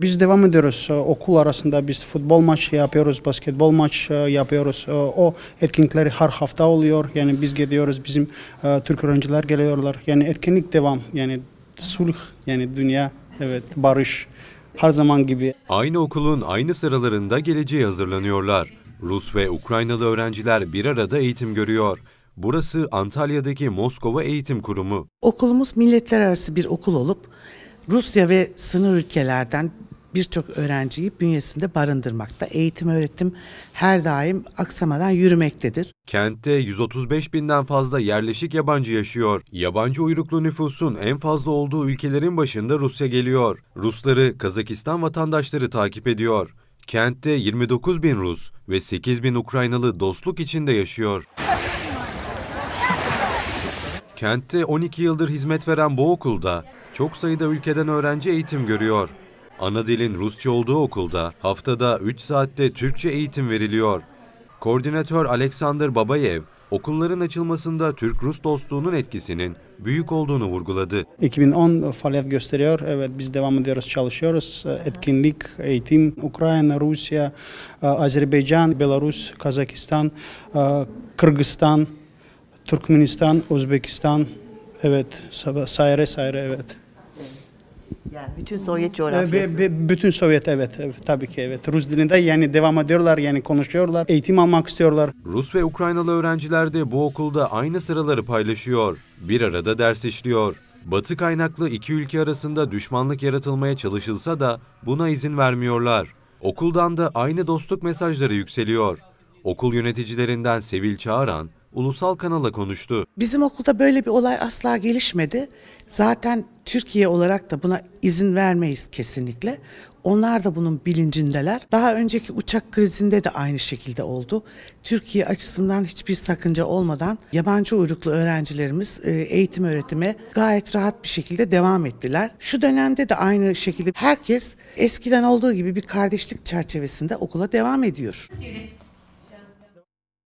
Biz devam ediyoruz. Ee, okul arasında biz futbol maçı yapıyoruz, basketbol maçı yapıyoruz. Ee, o etkinlikleri her hafta oluyor. Yani biz gidiyoruz, bizim e, Türk öğrenciler geliyorlar. Yani etkinlik devam. Yani sulh, yani dünya, evet barış her zaman gibi. Aynı okulun aynı sıralarında geleceğe hazırlanıyorlar. Rus ve Ukraynalı öğrenciler bir arada eğitim görüyor. Burası Antalya'daki Moskova Eğitim Kurumu. Okulumuz milletler arası bir okul olup Rusya ve sınır ülkelerden birçok öğrenciyi bünyesinde barındırmakta. Eğitim öğretim her daim aksamadan yürümektedir. Kentte 135 binden fazla yerleşik yabancı yaşıyor. Yabancı uyruklu nüfusun en fazla olduğu ülkelerin başında Rusya geliyor. Rusları Kazakistan vatandaşları takip ediyor. Kentte 29 bin Rus ve 8 bin Ukraynalı dostluk içinde yaşıyor. Kentte 12 yıldır hizmet veren bu okulda çok sayıda ülkeden öğrenci eğitim görüyor. Ana dilin Rusça olduğu okulda haftada 3 saatte Türkçe eğitim veriliyor. Koordinatör Alexander Babayev, okulların açılmasında Türk-Rus dostluğunun etkisinin büyük olduğunu vurguladı. 2010 faaliyet gösteriyor. Evet biz devam ediyoruz, çalışıyoruz. Etkinlik, eğitim, Ukrayna, Rusya, e, Azerbaycan, Belarus, Kazakistan, e, Kırgızistan, Türkmenistan, Uzbekistan evet, sayre sayre evet. Yani bütün Sovyet ee, coğrafyası. bütün Sovyet evet tabii ki evet. Rus dilinde yani devam ediyorlar yani konuşuyorlar. Eğitim almak istiyorlar. Rus ve Ukraynalı öğrenciler de bu okulda aynı sıraları paylaşıyor. Bir arada ders işliyor. Batı kaynaklı iki ülke arasında düşmanlık yaratılmaya çalışılsa da buna izin vermiyorlar. Okuldan da aynı dostluk mesajları yükseliyor. Okul yöneticilerinden Sevil Çağıran, ulusal kanala konuştu. Bizim okulda böyle bir olay asla gelişmedi. Zaten Türkiye olarak da buna izin vermeyiz kesinlikle. Onlar da bunun bilincindeler. Daha önceki uçak krizinde de aynı şekilde oldu. Türkiye açısından hiçbir sakınca olmadan yabancı uyruklu öğrencilerimiz e, eğitim öğretime gayet rahat bir şekilde devam ettiler. Şu dönemde de aynı şekilde herkes eskiden olduğu gibi bir kardeşlik çerçevesinde okula devam ediyor. Evet.